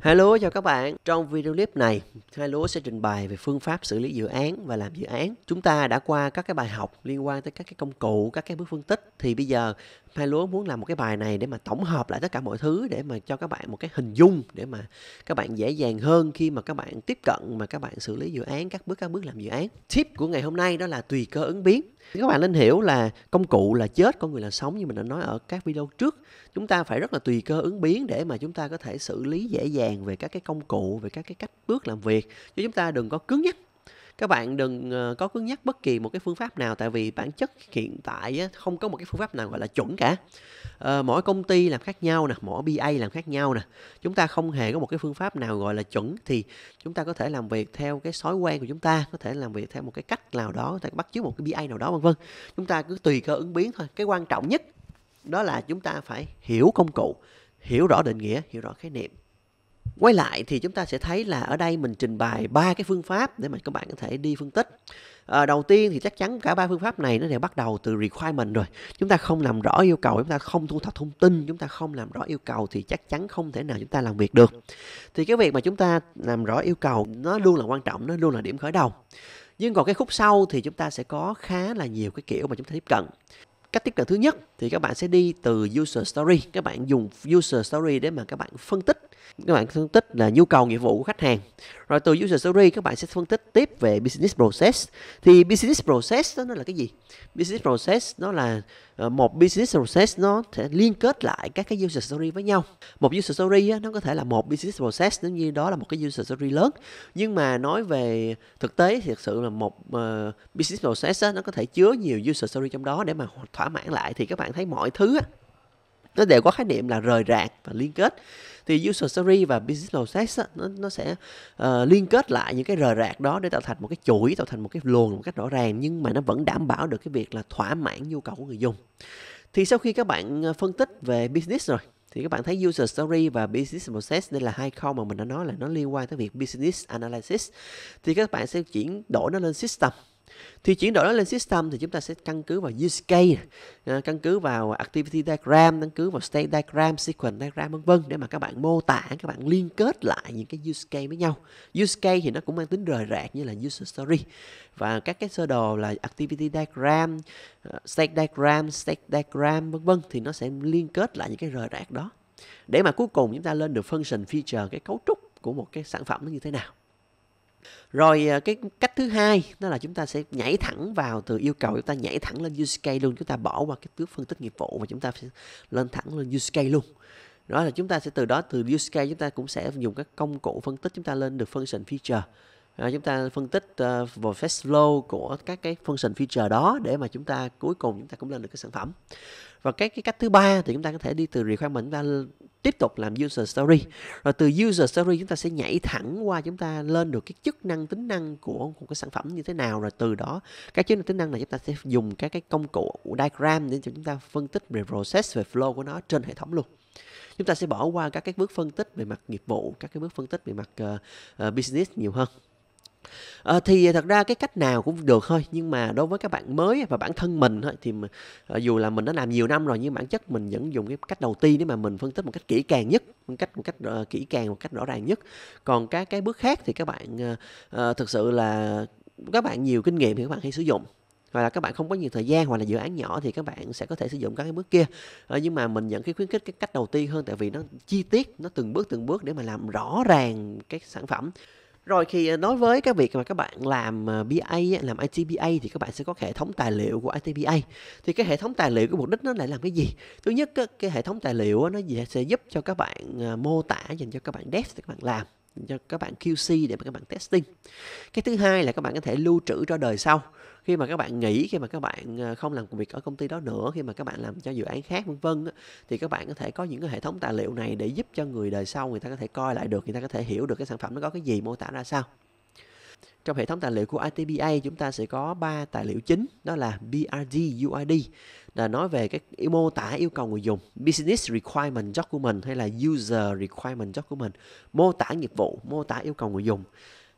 Hai lúa chào các bạn. Trong video clip này, Hai lúa sẽ trình bày về phương pháp xử lý dự án và làm dự án. Chúng ta đã qua các cái bài học liên quan tới các cái công cụ, các cái bước phân tích thì bây giờ Mai Lúa muốn làm một cái bài này để mà tổng hợp lại tất cả mọi thứ để mà cho các bạn một cái hình dung để mà các bạn dễ dàng hơn khi mà các bạn tiếp cận mà các bạn xử lý dự án các bước các bước làm dự án. Tip của ngày hôm nay đó là tùy cơ ứng biến. Các bạn nên hiểu là công cụ là chết, con người là sống như mình đã nói ở các video trước. Chúng ta phải rất là tùy cơ ứng biến để mà chúng ta có thể xử lý dễ dàng về các cái công cụ, về các cái cách bước làm việc. Chứ chúng ta đừng có cứng nhắc các bạn đừng ờ, có cứ nhắc bất kỳ một cái phương pháp nào tại vì bản chất hiện tại không có một cái phương pháp nào gọi là chuẩn cả ờ, mỗi công ty làm khác nhau nè mỗi ba làm khác nhau nè chúng ta không hề có một cái phương pháp nào gọi là chuẩn thì chúng ta có thể làm việc theo cái thói quen của chúng ta có thể làm việc theo một cái cách nào đó có thể bắt chước một cái ba nào đó vân vân chúng ta cứ tùy cơ ứng biến thôi cái quan trọng nhất đó là chúng ta phải hiểu công cụ hiểu rõ định nghĩa hiểu rõ khái niệm quay lại thì chúng ta sẽ thấy là ở đây mình trình bày ba cái phương pháp để mà các bạn có thể đi phân tích à, đầu tiên thì chắc chắn cả ba phương pháp này nó đều bắt đầu từ requirement rồi chúng ta không làm rõ yêu cầu chúng ta không thu thập thông tin chúng ta không làm rõ yêu cầu thì chắc chắn không thể nào chúng ta làm việc được thì cái việc mà chúng ta làm rõ yêu cầu nó luôn là quan trọng nó luôn là điểm khởi đầu nhưng còn cái khúc sau thì chúng ta sẽ có khá là nhiều cái kiểu mà chúng ta tiếp cận cách tiếp cận thứ nhất thì các bạn sẽ đi từ user story các bạn dùng user story để mà các bạn phân tích các bạn phân tích là nhu cầu nghiệp vụ của khách hàng rồi từ user story các bạn sẽ phân tích tiếp về business process thì business process đó nó là cái gì business process nó là ờ, một business process nó sẽ liên kết lại các cái user story với nhau một user story á, nó có thể là một business process nếu như đó là một cái user story lớn nhưng mà nói về thực tế thì thực sự là một ờ, business process á, nó có thể chứa nhiều user story trong đó để mà thỏa mãn lại thì các bạn thấy mọi thứ nó đều có khái niệm là rời rạc và liên kết thì user story và business process á, nó, nó sẽ uh, liên kết lại những cái rời rạc đó để tạo thành một cái chuỗi tạo thành một cái luồng một cách rõ ràng nhưng mà nó vẫn đảm bảo được cái việc là thỏa mãn nhu cầu của người dùng thì sau khi các bạn ờ, phân tích về business rồi thì các bạn thấy user story và business process đây là hai khâu mà mình đã nói là nó liên quan tới việc business analysis thì các bạn sẽ chuyển đổi nó lên system thì chuyển đổi nó lên system thì chúng ta sẽ căn cứ vào use case à, căn cứ vào activity diagram căn cứ vào state diagram sequence diagram vân vân để mà các bạn mô tả các bạn liên kết lại những cái use case với nhau use case thì nó cũng mang tính rời rạc như là user story và các cái sơ đồ là activity diagram à, state diagram state diagram vân vân thì nó sẽ liên kết lại những cái rời rạc đó để mà cuối cùng chúng ta lên được function feature cái cấu trúc của một cái sản phẩm nó như thế nào rồi cái cách thứ hai đó là chúng ta sẽ nhảy thẳng vào từ yêu cầu chúng ta nhảy thẳng lên use case luôn chúng ta bỏ qua cái bước phân tích nghiệp vụ và chúng ta sẽ lên thẳng lên use case luôn đó là chúng ta sẽ từ đó từ use case chúng ta cũng sẽ dùng các công cụ phân tích chúng ta lên được function feature À, chúng ta phân tích uh, vào fast flow của các cái function feature đó để mà chúng ta cuối cùng chúng ta cũng lên được cái sản phẩm và cái cái cách thứ ba thì chúng ta có thể đi từ requirement chúng ta tiếp tục làm user story rồi từ user story chúng ta sẽ nhảy thẳng qua chúng ta lên được cái chức năng tính năng của một cái sản phẩm như thế nào rồi từ đó các chức năng tính năng này chúng ta sẽ dùng các cái công cụ diagram để cho chúng ta phân tích về process về flow của nó trên hệ thống luôn chúng ta sẽ bỏ qua các cái bước phân tích về mặt nghiệp vụ các cái bước phân tích về mặt uh, business nhiều hơn À, thì thật ra cái cách nào cũng được thôi nhưng mà đối với các bạn mới và bản thân mình thôi, thì ờ, dù là mình đã làm nhiều năm rồi nhưng bản chất mình vẫn dùng cái cách đầu tiên để mà mình phân tích một cách kỹ càng nhất một cách một cách uh, kỹ càng một cách rõ ràng nhất còn các cái bước khác thì các bạn uh, thực sự là các bạn nhiều kinh nghiệm thì các bạn hay sử dụng hoặc là các bạn không có nhiều thời gian hoặc là dự án nhỏ thì các bạn sẽ có thể sử dụng các cái bước kia à, nhưng mà mình vẫn cái khuyến khích cái cách đầu tiên hơn tại vì nó chi tiết nó từng bước từng bước để mà làm rõ ràng cái sản phẩm rồi khi ờ, nói với cái việc mà các bạn làm ờ, BA làm ITBA thì các bạn sẽ có hệ thống tài liệu của ITBA thì cái hệ thống tài liệu cái mục đích nó lại làm cái gì thứ nhất cái hệ thống tài liệu nó sẽ giúp cho các bạn ờ, mô tả dành cho các bạn desk để các bạn làm cho các bạn QC để mà các bạn testing. Cái thứ hai là các bạn có thể lưu trữ cho đời sau. Khi mà các bạn nghỉ, khi mà các bạn ờ, không làm việc ở công ty đó nữa, khi mà các bạn làm cho dự án khác vân vân thì các bạn có thể có những cái hệ thống tài liệu này để giúp cho người đời sau người ta có thể coi lại được, người ta có thể hiểu được cái sản phẩm nó có cái gì mô tả ra sao. Trong hệ thống tài liệu của ITBA chúng ta sẽ có 3 tài liệu chính đó là BRD UID là nói về các mô tả yêu cầu người dùng, business requirement document hay là user requirement document, mô tả nghiệp vụ, mô tả yêu cầu người dùng.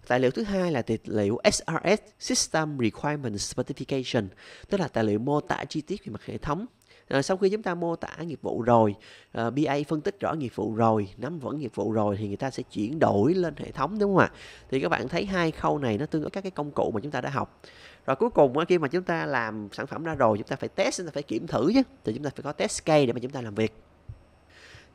Tài liệu thứ hai là tài liệu SRS System Requirement Specification, tức là tài liệu mô tả chi tiết về mặt hệ thống à, sau khi chúng ta mô tả nghiệp vụ rồi à, ờ, BA phân tích rõ nghiệp vụ rồi nắm vững nghiệp vụ rồi thì người ta sẽ chuyển đổi lên hệ thống đúng không ạ thì các bạn thấy hai khâu này nó tương ứng các cái công cụ mà chúng ta đã học rồi cuối cùng khi mà chúng ta làm sản phẩm ra rồi chúng ta phải test chúng ta phải kiểm thử chứ thì chúng ta phải có test case để mà chúng ta làm việc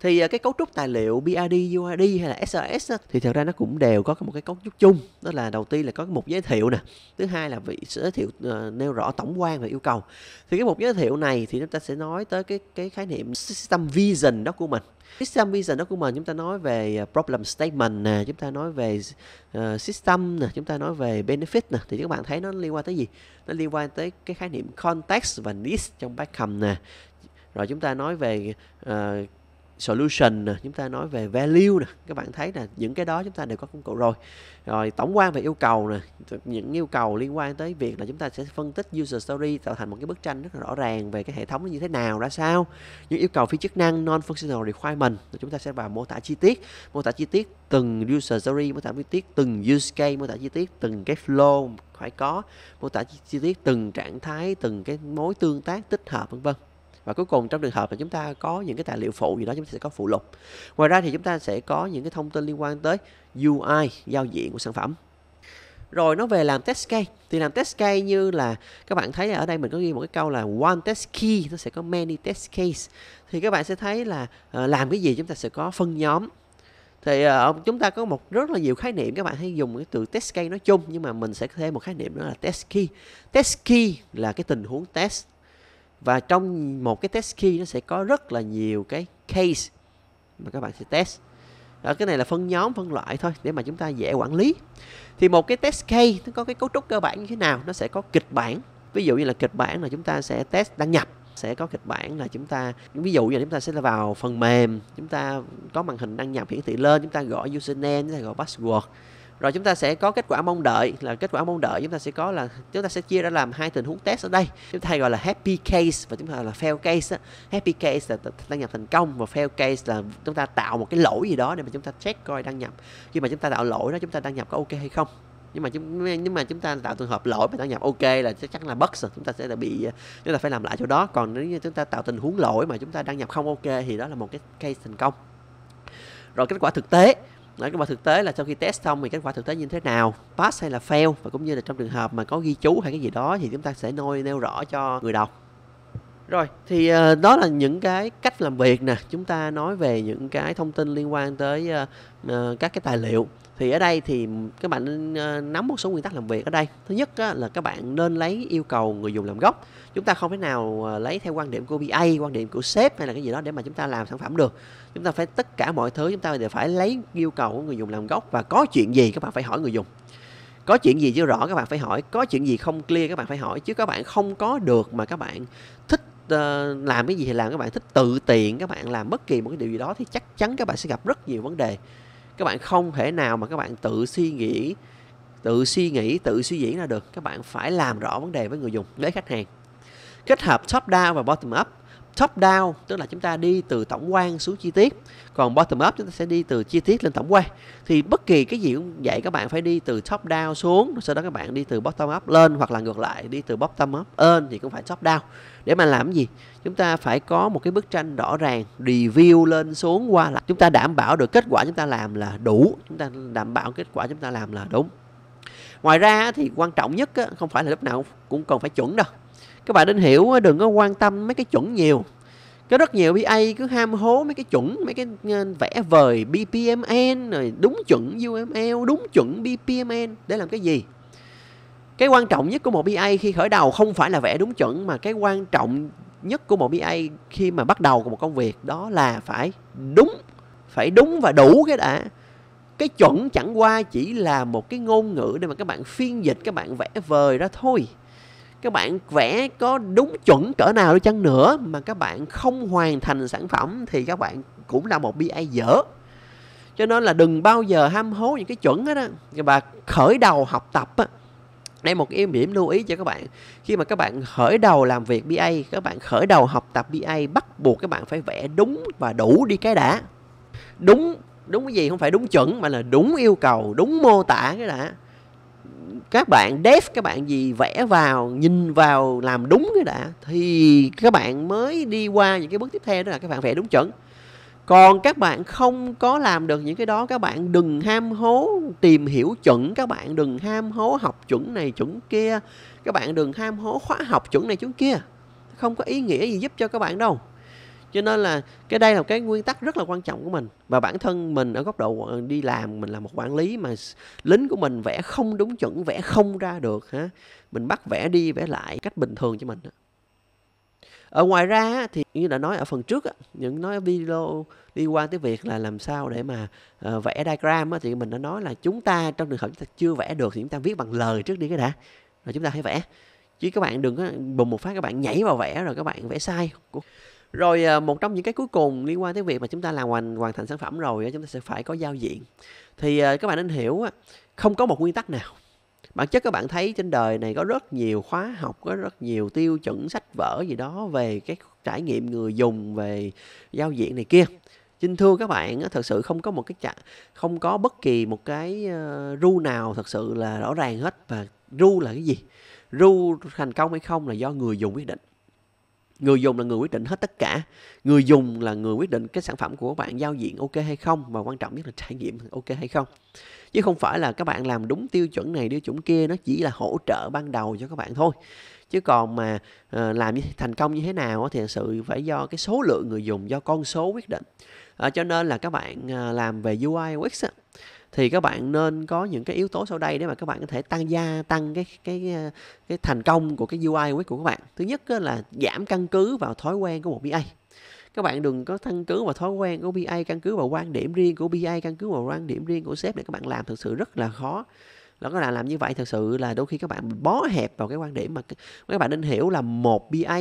thì à, cái cấu trúc tài liệu BID UID hay là SRS đó, thì thật ra nó cũng đều có một cái cấu trúc chung đó là đầu tiên là có một giới thiệu nè thứ hai là vị giới thiệu uh, nêu rõ tổng quan và yêu cầu thì cái một giới thiệu này thì chúng ta sẽ nói tới cái cái khái niệm system vision đó của mình system vision đó của mình chúng ta nói về à, problem statement nè chúng ta nói về uh, system nè chúng ta nói về benefit nè thì các bạn thấy nó liên quan tới gì nó liên quan tới cái khái niệm context và needs trong Beckham nè rồi chúng ta nói về uh, solution nè, chúng ta nói về value nè, các bạn thấy là những cái đó chúng ta đều có công cụ rồi. Rồi tổng quan về yêu cầu nè, những yêu cầu liên quan tới việc là chúng ta sẽ phân tích user story tạo thành một cái bức tranh rất là rõ ràng về cái hệ thống nó như thế nào ra sao. Những yêu cầu phi chức năng non functional requirement rồi chúng ta sẽ vào mô tả chi tiết, mô tả chi tiết từng user story, mô tả chi tiết từng use case, mô tả chi tiết từng cái flow phải có, mô tả chi tiết từng trạng thái, từng cái mối tương tác tích hợp vân vân và cuối cùng trong trường hợp là chúng ta có những cái tài liệu phụ gì đó chúng ta sẽ có phụ lục ngoài ra thì chúng ta sẽ có những cái thông tin liên quan tới UI giao diện của sản phẩm rồi nó về làm test case thì làm test case như là các bạn thấy là ở đây mình có ghi một cái câu là one test key nó sẽ có many test case thì các bạn sẽ thấy là ờ, làm cái gì chúng ta sẽ có phân nhóm thì uh, chúng ta có một rất là nhiều khái niệm các bạn hay dùng cái từ test case nói chung nhưng mà mình sẽ thêm một khái niệm đó là test key test key là cái tình huống test và trong một cái test key nó sẽ có rất là nhiều cái case mà các bạn sẽ test ở cái này là phân nhóm phân loại thôi để mà chúng ta dễ quản lý thì một cái test case nó có cái cấu trúc cơ bản như thế nào nó sẽ có kịch bản ví dụ như là kịch bản là chúng ta sẽ test đăng nhập sẽ có kịch bản là chúng ta ví dụ như là chúng ta sẽ vào phần mềm chúng ta có màn hình đăng nhập hiển thị lên chúng ta gọi username chúng ta gọi password rồi chúng ta sẽ có kết quả mong đợi là kết quả mong đợi chúng ta sẽ có là chúng ta sẽ chia ra làm hai tình huống test ở đây chúng ta hay gọi là happy case và chúng ta là fail case happy case là đăng nhập thành công và fail case là chúng ta tạo một cái lỗi gì đó để mà chúng ta check coi đăng nhập khi mà chúng ta tạo lỗi đó chúng ta đăng nhập có ok hay không nhưng mà chúng nhưng mà chúng ta tạo trường hợp lỗi mà đăng nhập ok là chắc chắn là bất rồi chúng ta sẽ là bị chúng ta phải làm lại chỗ đó còn nếu như chúng ta tạo tình huống lỗi mà chúng ta đăng nhập không ok thì đó là một cái case thành công rồi kết quả thực tế Đấy, kết quả thực tế là sau khi test xong thì kết quả thực tế như thế nào pass hay là fail và cũng như là trong trường hợp mà có ghi chú hay cái gì đó thì chúng ta sẽ nôi nêu rõ cho người đọc rồi thì uh, đó là những cái cách làm việc nè chúng ta nói về những cái thông tin liên quan tới uh, uh, các cái tài liệu thì ở đây thì các bạn ờ, nắm một số nguyên tắc làm việc ở đây thứ nhất là các bạn nên lấy yêu cầu người dùng làm gốc chúng ta không thể nào ờ, lấy theo quan điểm của BA quan điểm của sếp hay là cái gì đó để mà chúng ta làm sản phẩm được chúng ta phải tất cả mọi thứ chúng ta đều phải lấy yêu cầu của người dùng làm gốc và có chuyện gì các bạn phải hỏi người dùng có chuyện gì chưa rõ các bạn phải hỏi có chuyện gì không clear các bạn phải hỏi chứ các bạn không có được mà các bạn thích ờ, làm cái gì thì làm các bạn thích tự tiện các bạn làm bất kỳ một cái điều gì đó thì chắc chắn các bạn sẽ gặp rất nhiều vấn đề các bạn không thể nào mà các bạn tự suy nghĩ tự suy nghĩ tự suy diễn ra được các bạn phải làm rõ vấn đề với người dùng với khách hàng kết hợp top down và bottom up top down tức là chúng ta đi từ tổng quan xuống chi tiết còn bottom up chúng ta sẽ đi từ chi tiết lên tổng quan thì bất kỳ cái gì cũng vậy các bạn phải đi từ top down xuống sau đó các bạn đi từ bottom up lên hoặc là ngược lại đi từ bottom up lên thì cũng phải top down để mà làm gì chúng ta phải có một cái bức tranh rõ ràng review lên xuống qua là chúng ta đảm bảo được kết quả chúng ta làm là đủ chúng ta đảm bảo kết quả chúng ta làm là đúng ngoài ra thì quan trọng nhất không phải là lúc nào cũng cần phải chuẩn đâu các bạn nên hiểu đừng có quan tâm mấy cái chuẩn nhiều có rất nhiều BA cứ ham hố mấy cái chuẩn mấy cái ờ, vẽ vời BPMN rồi đúng chuẩn UML đúng chuẩn BPMN để làm cái gì cái quan trọng nhất của một BA khi khởi đầu không phải là vẽ đúng chuẩn mà cái quan trọng nhất của một BA khi mà bắt đầu một công việc đó là phải đúng phải đúng và đủ cái đã cái chuẩn chẳng qua chỉ là một cái ngôn ngữ để mà các bạn phiên dịch các bạn vẽ vời ra thôi các bạn vẽ có đúng chuẩn cỡ nào đi chăng nữa mà các bạn không hoàn thành sản phẩm thì các bạn cũng là một BA dở cho nên là đừng bao giờ ham hố những cái chuẩn hết á và khởi đầu học tập á đây một cái điểm lưu ý cho các bạn khi mà các bạn khởi đầu làm việc BA các bạn khởi đầu học tập BA bắt buộc các bạn phải vẽ đúng và đủ đi cái đã đúng đúng cái gì không phải đúng chuẩn mà là đúng yêu cầu đúng mô tả cái đã các bạn dev các bạn gì vẽ vào nhìn vào làm đúng cái đã thì các bạn mới đi qua những cái bước tiếp theo đó là các bạn vẽ đúng chuẩn còn các bạn không có làm được những cái đó các bạn đừng ham hố tìm hiểu chuẩn các bạn đừng ham hố học chuẩn này chuẩn kia các bạn đừng ham hố khóa học chuẩn này chuẩn kia không có ý nghĩa gì giúp cho các bạn đâu cho nên là cái đây là cái nguyên tắc rất là quan trọng của mình và bản thân mình ở góc độ đi làm mình là một quản lý mà lính của mình vẽ không đúng chuẩn vẽ không ra được hả mình bắt vẽ đi vẽ lại cách bình thường cho mình ở ngoài ra thì như đã nói ở phần trước những nói video liên quan tới việc là làm sao để mà ờ, vẽ diagram thì mình đã nói là chúng ta trong trường hợp chúng ta chưa vẽ được thì chúng ta viết bằng lời trước đi cái đã rồi chúng ta hãy vẽ chứ các bạn đừng có bùng một phát các bạn nhảy vào vẽ rồi các bạn vẽ sai rồi ờ, một trong những cái cuối cùng liên quan tới việc mà chúng ta làm hoàn hoàn thành sản phẩm rồi chúng ta sẽ phải có giao diện thì ờ, các bạn nên hiểu không có một nguyên tắc nào bản chất các bạn thấy trên đời này có rất nhiều khóa học có rất nhiều tiêu chuẩn sách vở gì đó về cái trải nghiệm người dùng về giao diện này kia Xin thưa các bạn, thật sự không có một cái chạ, không có bất kỳ một cái ờ, ru nào thật sự là rõ ràng hết và ru là cái gì? Ru thành công hay không là do người dùng quyết định người dùng là người quyết định hết tất cả người dùng là người quyết định cái sản phẩm của bạn giao diện ok hay không và quan trọng nhất là trải nghiệm ok hay không chứ không phải là các bạn làm đúng tiêu chuẩn này tiêu chuẩn kia nó chỉ là hỗ trợ ban đầu cho các bạn thôi chứ còn mà ờ, làm như, thành công như thế nào thì thực sự phải do cái số lượng người dùng do con số quyết định à, cho nên là các bạn ờ, làm về UI UX thì các bạn nên có những cái yếu tố sau đây để mà các bạn có thể tăng gia tăng cái cái cái thành công của cái UI web của các bạn thứ nhất là giảm căn cứ vào thói quen của một BA các bạn đừng có căn cứ vào thói quen của BA căn cứ vào quan điểm riêng của BA căn cứ vào quan điểm riêng của sếp để các bạn làm thực sự rất là khó đó là làm như vậy thực sự là đôi khi các bạn bó hẹp vào cái quan điểm mà các bạn nên hiểu là một BA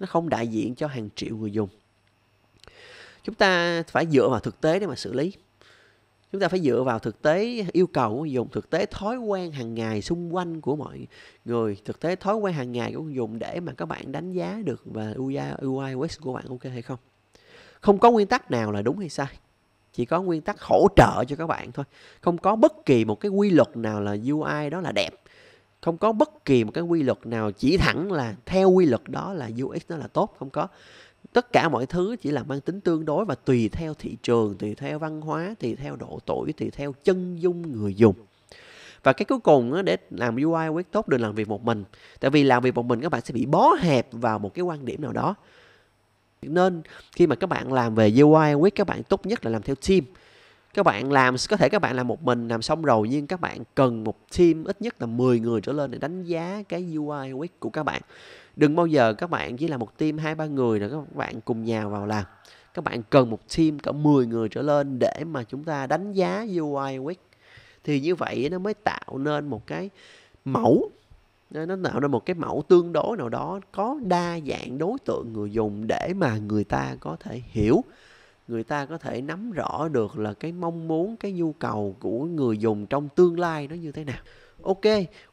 nó không đại diện cho hàng triệu người dùng chúng ta phải dựa vào thực tế để mà xử lý chúng ta phải dựa vào thực tế yêu cầu của người dùng thực tế thói quen hàng ngày xung quanh của mọi người thực tế thói quen hàng ngày của người dùng để mà các bạn đánh giá được và UI UX của bạn ok hay không không có nguyên tắc nào là đúng hay sai chỉ có nguyên tắc hỗ trợ cho các bạn thôi không có bất kỳ một cái quy luật nào là UI đó là đẹp không có bất kỳ một cái quy luật nào chỉ thẳng là theo quy luật đó là UX nó là tốt không có tất cả mọi thứ chỉ là mang tính tương đối và tùy theo thị trường tùy theo văn hóa tùy theo độ tuổi tùy theo chân dung người dùng và cái cuối cùng để làm UI web tốt đừng làm việc một mình tại vì làm việc một mình các bạn sẽ bị bó hẹp vào một cái quan điểm nào đó nên khi mà các bạn làm về UI web các bạn tốt nhất là làm theo team các bạn làm có thể các bạn làm một mình làm xong rồi nhưng các bạn cần một team ít nhất là 10 người trở lên để đánh giá cái UI UX của các bạn đừng bao giờ các bạn chỉ là một team hai ba người rồi các bạn cùng nhào vào làm các bạn cần một team cả 10 người trở lên để mà chúng ta đánh giá UI UX thì như vậy nó mới tạo nên một cái mẫu nó tạo nên một cái mẫu tương đối nào đó có đa dạng đối tượng người dùng để mà người ta có thể hiểu người ta có thể nắm rõ được là cái mong muốn cái nhu cầu của người dùng trong tương lai nó như thế nào ok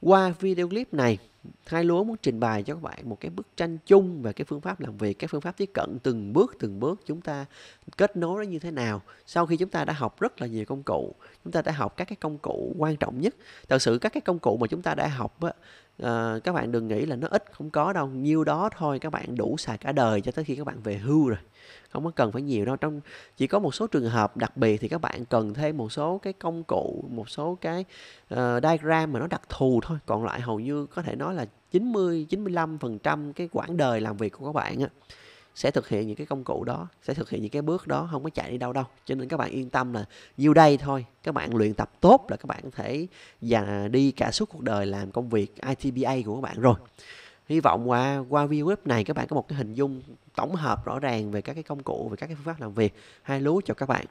qua video clip này hai lúa muốn trình bày cho các bạn một cái bức tranh chung về cái phương pháp làm việc cái phương pháp tiếp cận từng bước từng bước chúng ta kết nối nó như thế nào sau khi chúng ta đã học rất là nhiều công cụ chúng ta đã học các cái công cụ quan trọng nhất thật sự các cái công cụ mà chúng ta đã học á, à, các bạn đừng nghĩ là nó ít không có đâu nhiêu đó thôi các bạn đủ xài cả đời cho tới khi các bạn về hưu rồi không có cần phải nhiều đâu trong chỉ có một số trường hợp đặc biệt thì các bạn cần thêm một số cái công cụ một số cái uh, diagram mà nó đặc thù thôi còn lại hầu như có thể nói là 90 95 phần trăm cái quãng đời làm việc của các bạn á sẽ thực hiện những cái công cụ đó sẽ thực hiện những cái bước đó không có chạy đi đâu đâu cho nên các bạn yên tâm là nhiêu đây thôi các bạn luyện tập tốt là các bạn có thể và đi cả suốt cuộc đời làm công việc ITBA của các bạn rồi hy vọng qua qua video web này các bạn có một cái hình dung tổng hợp rõ ràng về các cái công cụ về các cái phương pháp làm việc hai lúa cho các bạn